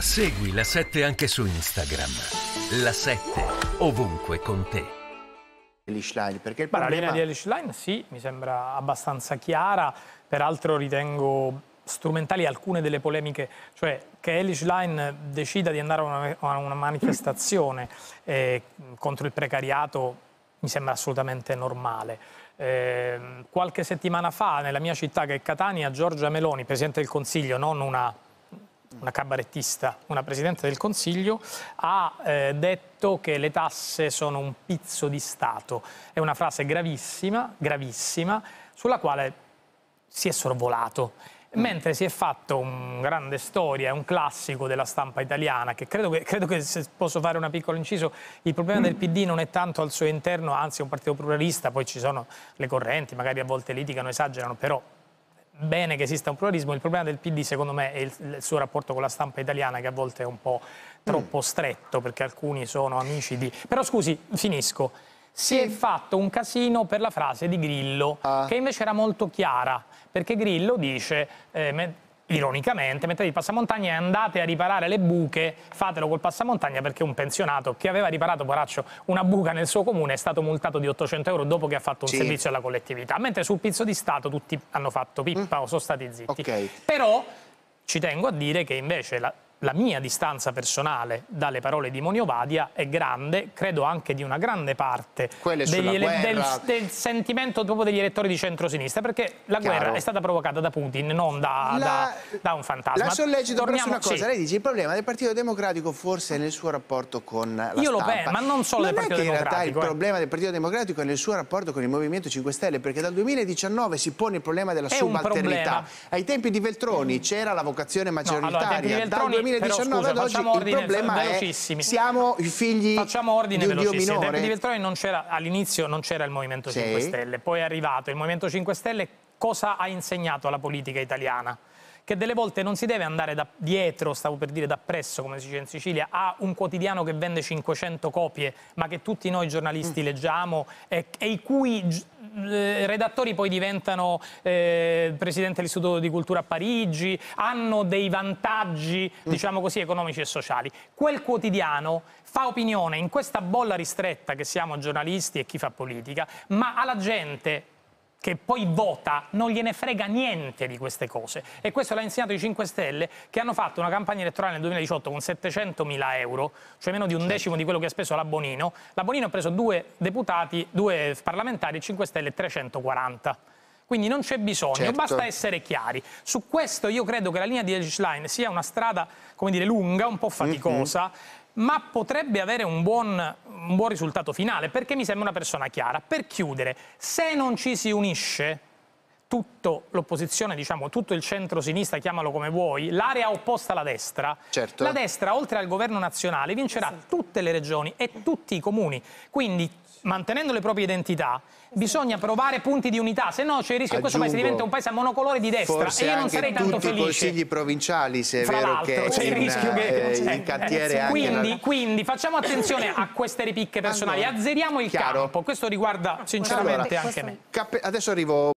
Segui la 7 anche su Instagram. La 7 ovunque con te. Line, perché il problema... La linea di Elish Line sì, mi sembra abbastanza chiara, peraltro ritengo strumentali alcune delle polemiche, cioè che Elish Line decida di andare a una, a una manifestazione eh, contro il precariato mi sembra assolutamente normale. Eh, qualche settimana fa nella mia città che è Catania, Giorgia Meloni, Presidente del Consiglio, non una una cabarettista, una Presidente del Consiglio, ha eh, detto che le tasse sono un pizzo di Stato. È una frase gravissima, gravissima, sulla quale si è sorvolato. Mm. Mentre si è fatto un grande storia, un classico della stampa italiana, che credo che, credo che se posso fare una piccola inciso, il problema del mm. PD non è tanto al suo interno, anzi è un partito pluralista, poi ci sono le correnti, magari a volte litigano, esagerano, però bene che esista un pluralismo, il problema del PD secondo me è il, il, suo rapporto con la stampa italiana che a volte è un po' troppo mm. stretto perché alcuni sono amici di... Però scusi, finisco. Si sì. è fatto un casino per la frase di Grillo, ah. che invece era molto chiara, perché Grillo dice... Eh, ironicamente, mettetevi il passamontagna e andate a riparare le buche, fatelo col passamontagna perché un pensionato che aveva riparato, poraccio, una buca nel suo comune è stato multato di 800 euro dopo che ha fatto un sì. servizio alla collettività, mentre sul pizzo di Stato tutti hanno fatto pippa mm. o sono stati zitti. Okay. Però ci tengo a dire che invece la, la mia distanza personale dalle parole di Monio Vadia è grande, credo anche di una grande parte degli, del, del, sentimento proprio degli elettori di centrosinistra, perché la Chiaro. guerra è stata provocata da Putin, non da, la, da, da un fantasma. La sollecito Torniamo, una cosa, sì. lei dice il problema del Partito Democratico forse è nel suo rapporto con la Io stampa. lo penso, ma non solo non del Partito Democratico. in realtà il eh. problema del Partito Democratico è nel suo rapporto con il Movimento 5 Stelle, perché dal 2019 si pone il problema della è subalternità. Ai tempi di Veltroni mm. c'era la vocazione maggioritaria, no, allora, 2019 scusa, ad oggi ordine, il problema è siamo i figli facciamo ordine di un dio minore. Veltroni all'inizio non c'era il Movimento sì. 5 Stelle, poi è arrivato il Movimento 5 Stelle, cosa ha insegnato alla politica italiana? che delle volte non si deve andare da dietro, stavo per dire da presso, come si dice in Sicilia, a un quotidiano che vende 500 copie, ma che tutti noi giornalisti mm. leggiamo eh, e i cui eh, redattori poi diventano eh, presidente dell'Istituto di Cultura a Parigi, hanno dei vantaggi, mm. diciamo così, economici e sociali. Quel quotidiano fa opinione in questa bolla ristretta che siamo giornalisti e chi fa politica, ma alla gente che poi vota non gliene frega niente di queste cose e questo l'ha insegnato i 5 Stelle che hanno fatto una campagna elettorale nel 2018 con 700 mila euro cioè meno di un certo. decimo di quello che ha speso la Bonino la Bonino ha preso due deputati due parlamentari 5 Stelle 340 quindi non c'è bisogno, certo. basta essere chiari. Su questo io credo che la linea di Edge Line sia una strada, come dire, lunga, un po' mm-hmm. faticosa, mm -hmm ma potrebbe avere un buon, un buon risultato finale, perché mi sembra una persona chiara. Per chiudere, se non ci si unisce tutto l'opposizione, diciamo tutto il centro-sinistra, chiamalo come vuoi, l'area opposta alla destra, certo. la destra oltre al governo nazionale vincerà tutte le regioni e tutti i comuni, quindi mantenendo le proprie identità bisogna provare punti di unità, se no c'è il rischio che questo paese diventi un paese a monocolore di destra e io non sarei tanto felice. i consigli provinciali se è Fra vero che c'è il rischio che eh, in cioè, eh, cantiere quindi, la... quindi, facciamo attenzione a queste ripicche personali, azzeriamo il chiaro. campo, questo riguarda sinceramente allora, anche me. Adesso arrivo